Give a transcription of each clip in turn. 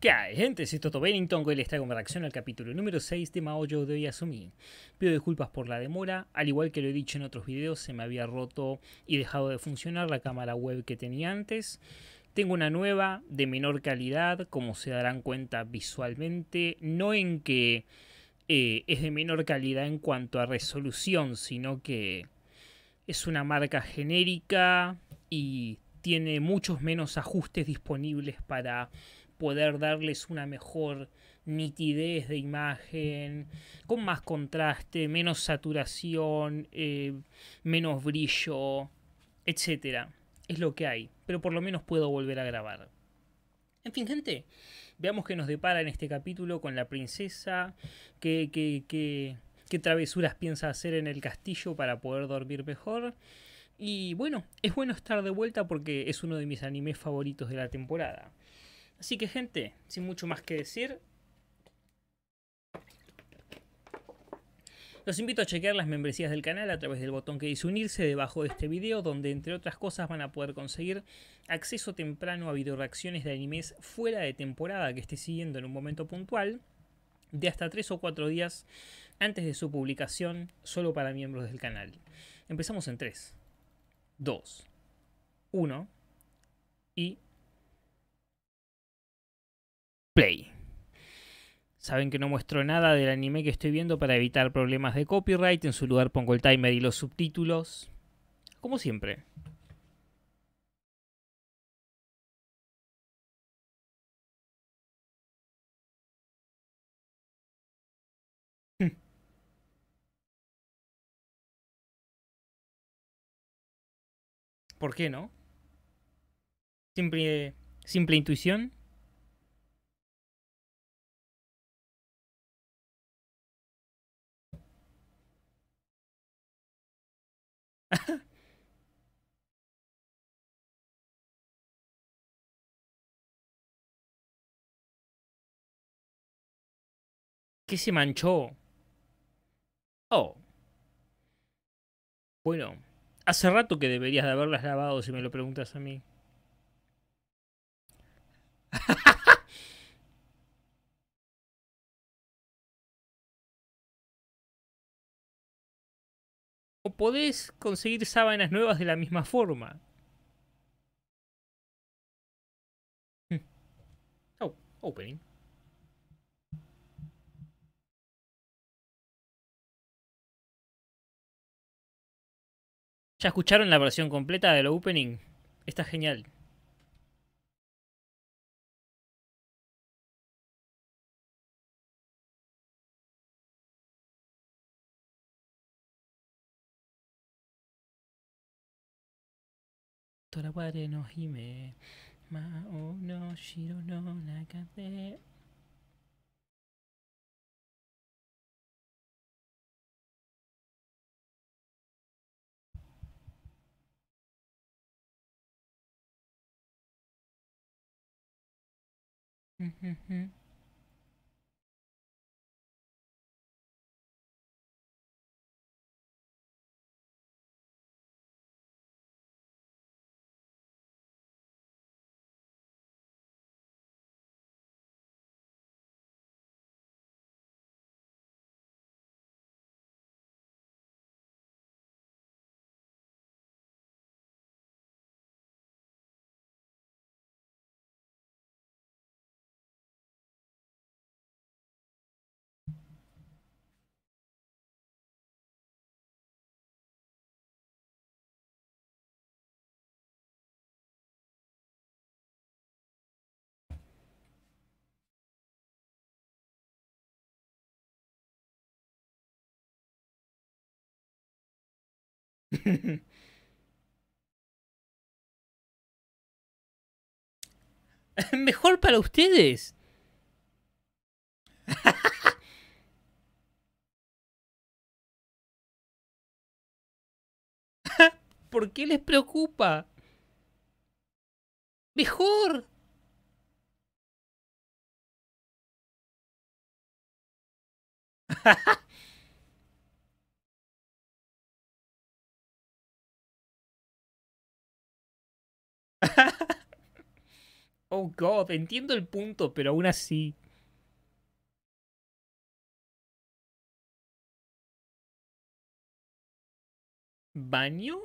¿Qué hay, gente? Soy Toto Bennington, hoy les traigo una reacción al capítulo número 6 de Maoyo de Yasumi. Pido disculpas por la demora, al igual que lo he dicho en otros videos, se me había roto y dejado de funcionar la cámara web que tenía antes. Tengo una nueva, de menor calidad, como se darán cuenta visualmente, no en que eh, es de menor calidad en cuanto a resolución, sino que es una marca genérica y tiene muchos menos ajustes disponibles para poder darles una mejor nitidez de imagen, con más contraste, menos saturación, eh, menos brillo, etc. Es lo que hay, pero por lo menos puedo volver a grabar. En fin, gente, veamos qué nos depara en este capítulo con la princesa, qué, qué travesuras piensa hacer en el castillo para poder dormir mejor. Y bueno, es bueno estar de vuelta porque es uno de mis animes favoritos de la temporada. Así que gente, sin mucho más que decir, Los invito a chequear las membresías del canal a través del botón que dice unirse debajo de este video, donde entre otras cosas van a poder conseguir acceso temprano a reacciones de animes fuera de temporada que esté siguiendo en un momento puntual, de hasta 3 o 4 días antes de su publicación, solo para miembros del canal. Empezamos en 3, 2, 1 y Play. Saben que no muestro nada del anime que estoy viendo para evitar problemas de copyright. En su lugar pongo el timer y los subtítulos. Como siempre. ¿Por qué no? Simple, simple intuición. ¿Qué se manchó? Oh. Bueno, hace rato que deberías de haberlas lavado si me lo preguntas a mí. o podés conseguir sábanas nuevas de la misma forma. Hmm. Oh, opening. ¿Ya escucharon la versión completa del opening? Está genial. 虎れの姫魔王の城の中でうんうんうん Mejor para ustedes. ¿Por qué les preocupa? Mejor. oh, God, entiendo el punto, pero aún así... ¿Baño?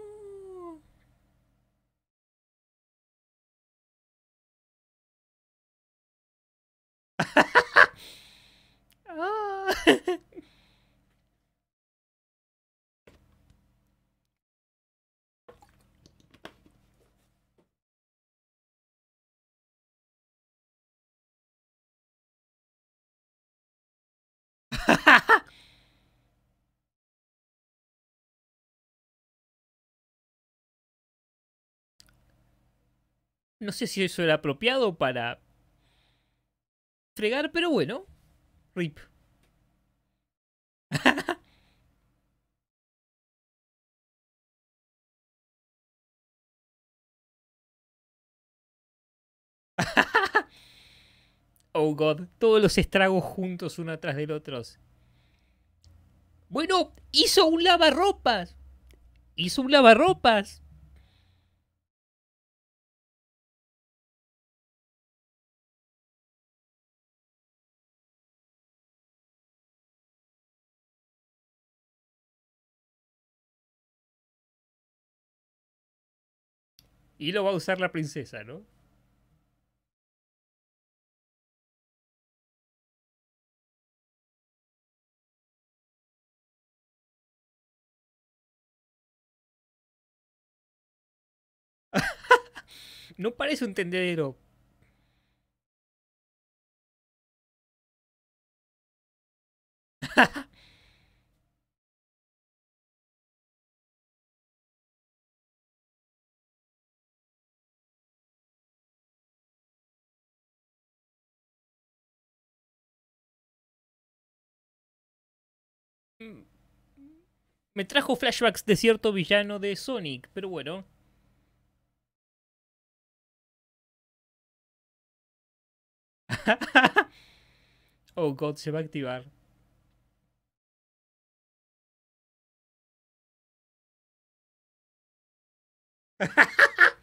Ah. No sé si eso era apropiado para fregar, pero bueno. Rip. Oh god, todos los estragos juntos uno atrás del otro. Bueno, hizo un lavarropas. Hizo un lavarropas. Y lo va a usar la princesa, ¿no? no parece un tendedero, Me trajo flashbacks de cierto villano de Sonic, pero bueno. oh god, se va a activar.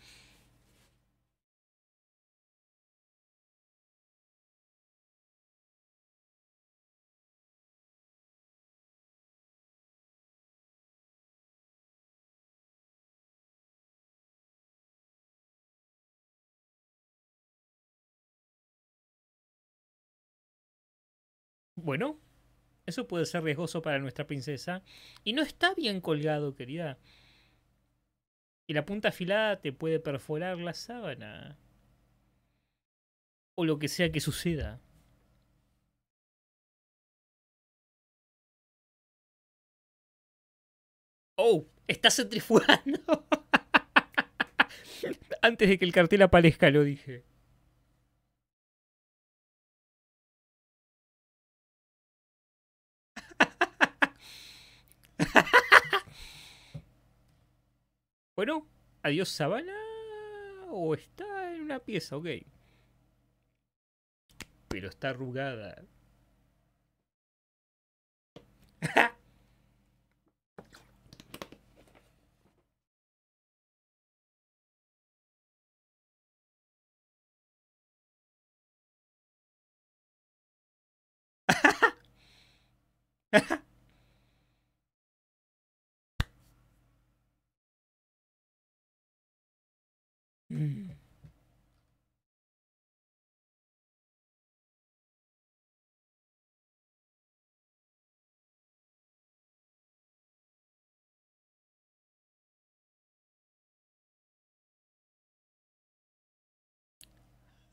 Bueno, eso puede ser riesgoso para nuestra princesa. Y no está bien colgado, querida. Y la punta afilada te puede perforar la sábana. O lo que sea que suceda. ¡Oh! ¡Está centrifugando! Antes de que el cartel aparezca, lo dije. Bueno, adiós sabana. O está en una pieza, ok. Pero está arrugada.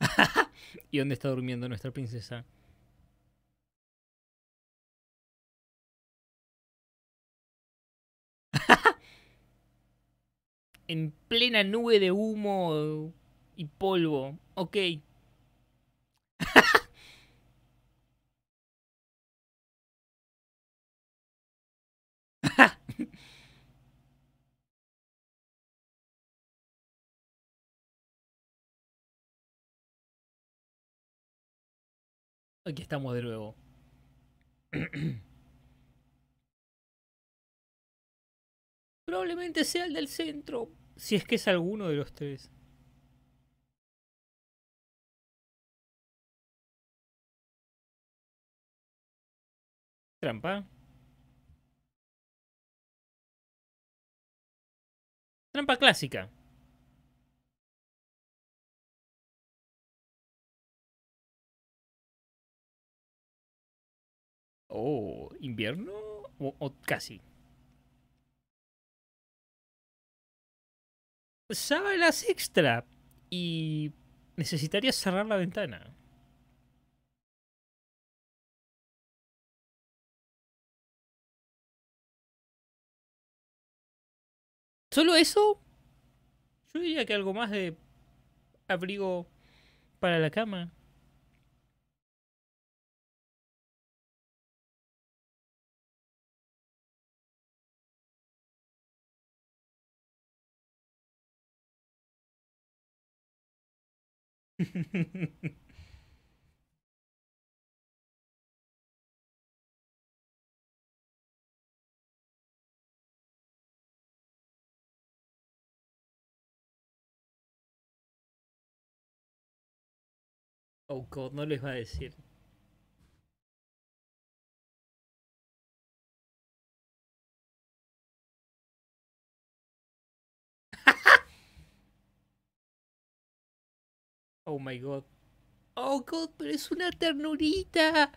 ¿Y dónde está durmiendo nuestra princesa? en plena nube de humo y polvo. Ok. Aquí estamos de nuevo. Probablemente sea el del centro, si es que es alguno de los tres. Trampa. Trampa clásica. Oh, ¿invierno o, casi? Sabe las extra y necesitaría cerrar la ventana. Solo eso, yo diría que algo más de abrigo para la cama. oh, God, no les va a decir. Oh my god. Oh god, pero es una ternurita.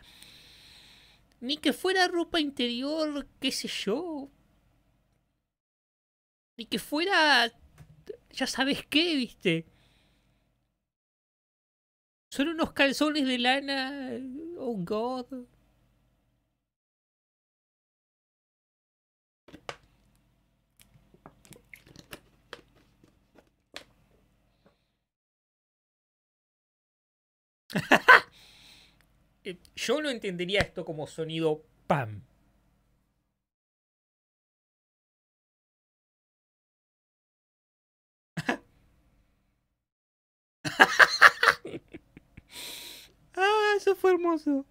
Ni que fuera ropa interior, qué sé yo. Ni que fuera... Ya sabes qué, viste. Son unos calzones de lana. Oh god. Eh, yo no entendería esto como sonido pam. ah, eso fue hermoso.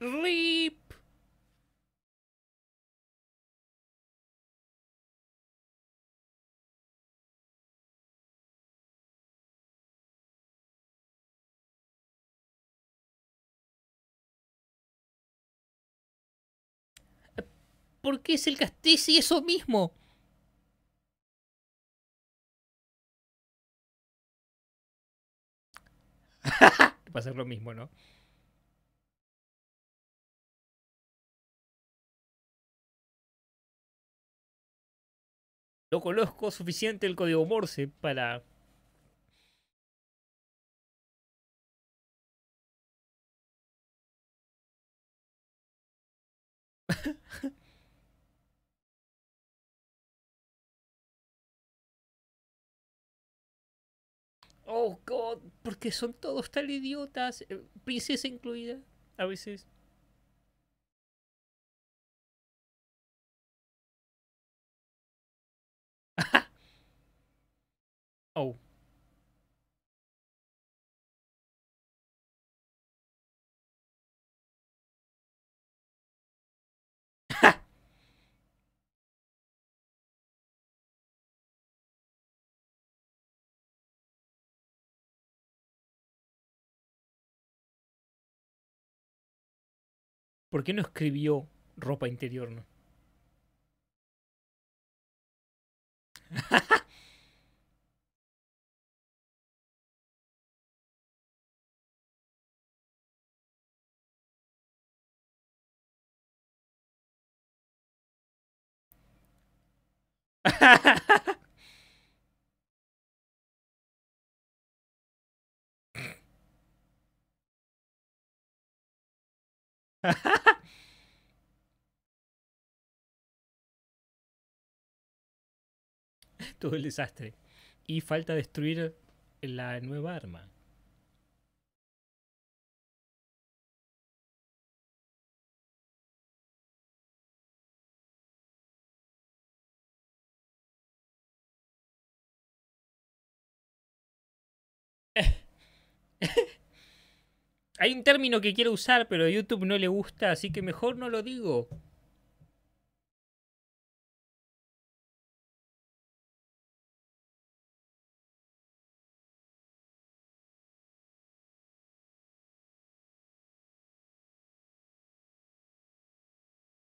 RIP. ¿Por qué es el y eso mismo? Va a ser lo mismo, ¿no? No conozco suficiente el código Morse para Oh, God, porque son todos tan idiotas, eh, princesa incluida, a veces. ¿Por qué no escribió ropa interior? No? todo el desastre. Y falta destruir la nueva arma. Hay un término que quiero usar, pero YouTube no le gusta, así que mejor no lo digo.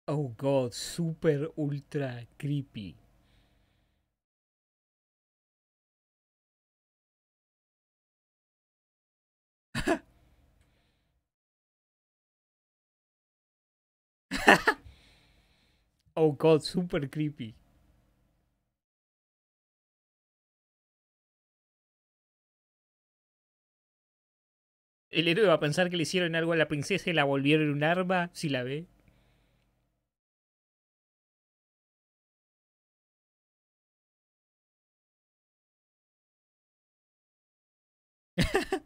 Oh god, super ultra creepy. oh god, super creepy. El héroe va a pensar que le hicieron algo a la princesa y la volvieron un arma si la ve.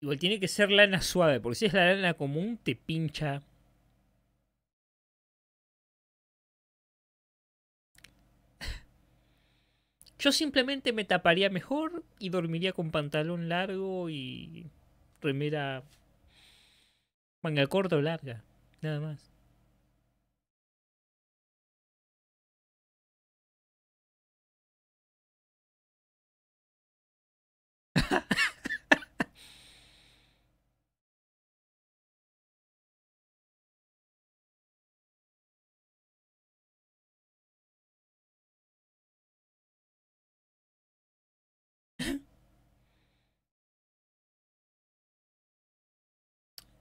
Igual tiene que ser lana suave, porque si es la lana común te pincha. Yo simplemente me taparía mejor y dormiría con pantalón largo y remera manga corta o larga, nada más.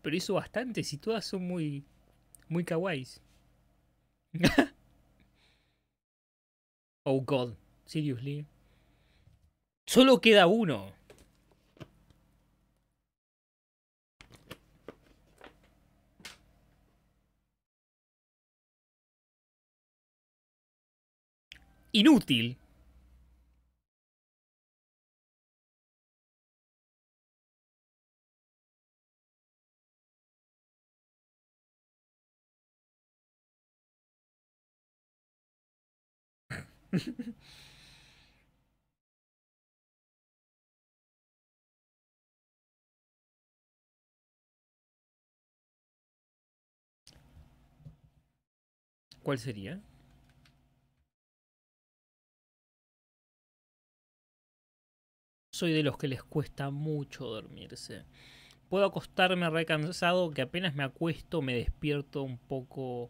pero hizo bastantes y todas son muy, muy kawaiis. oh god, seriously. Solo queda uno. Inútil. ¿Cuál sería? Soy de los que les cuesta mucho dormirse. Puedo acostarme recansado, que apenas me acuesto me despierto un poco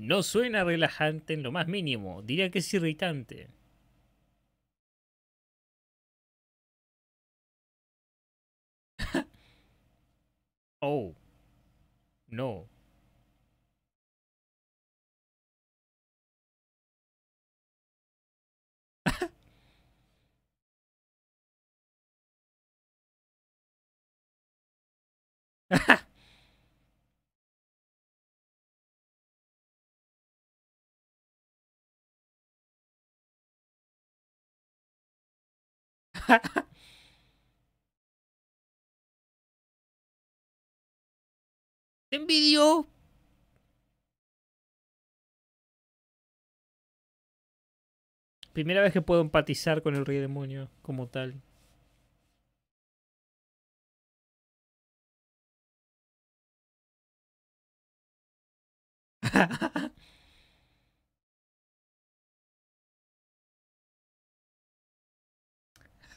No suena relajante en lo más mínimo, diría que es irritante. oh. No. envidio. Primera vez que puedo empatizar con el rey demonio como tal.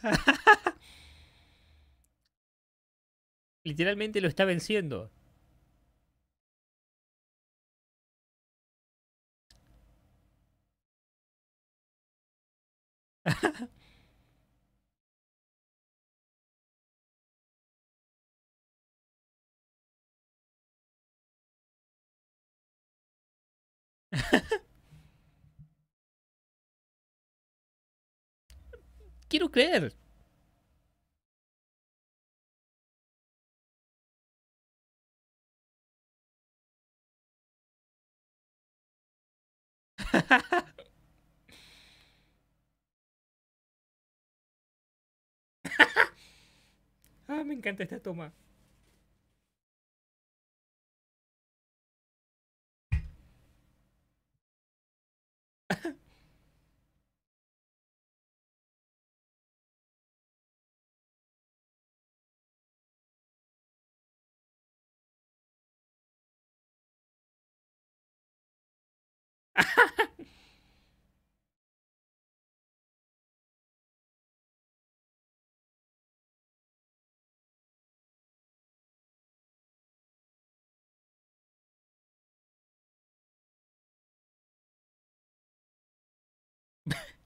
Literalmente lo está venciendo. Quero crer. ah, me encanta esta toma.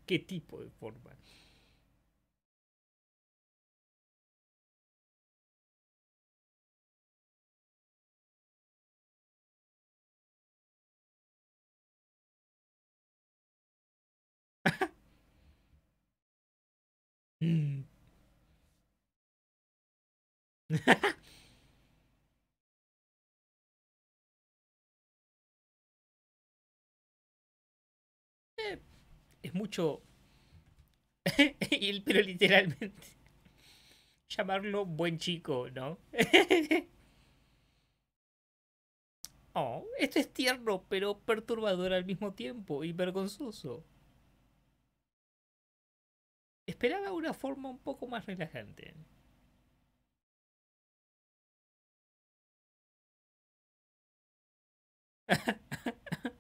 ¿Qué tipo de forma? Mm. Eh, es mucho, pero literalmente, llamarlo buen chico, ¿no? oh, esto es tierno, pero perturbador al mismo tiempo y vergonzoso. Esperaba una forma un poco más relajante.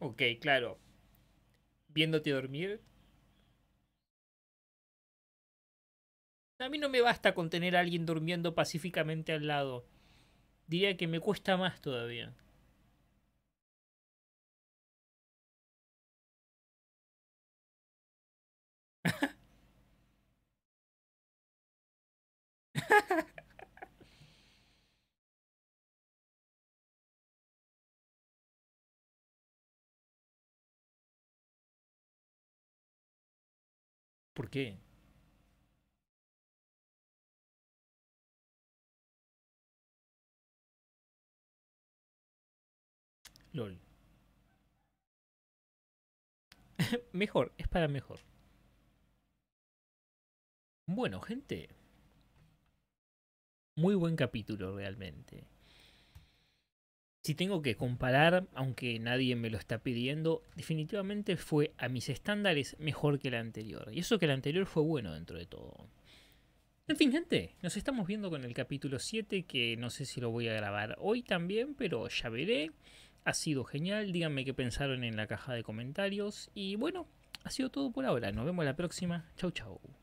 okay claro. Viéndote dormir, A mí no me basta con tener a alguien durmiendo pacíficamente al lado. Diría que me cuesta más todavía. ¿Por qué? LOL. mejor, es para mejor. Bueno, gente. Muy buen capítulo realmente. Si tengo que comparar, aunque nadie me lo está pidiendo, definitivamente fue a mis estándares mejor que el anterior. Y eso que el anterior fue bueno dentro de todo. En fin, gente, nos estamos viendo con el capítulo 7, que no sé si lo voy a grabar hoy también, pero ya veré ha sido genial. Díganme qué pensaron en la caja de comentarios. Y bueno, ha sido todo por ahora. Nos vemos la próxima. Chau, chau.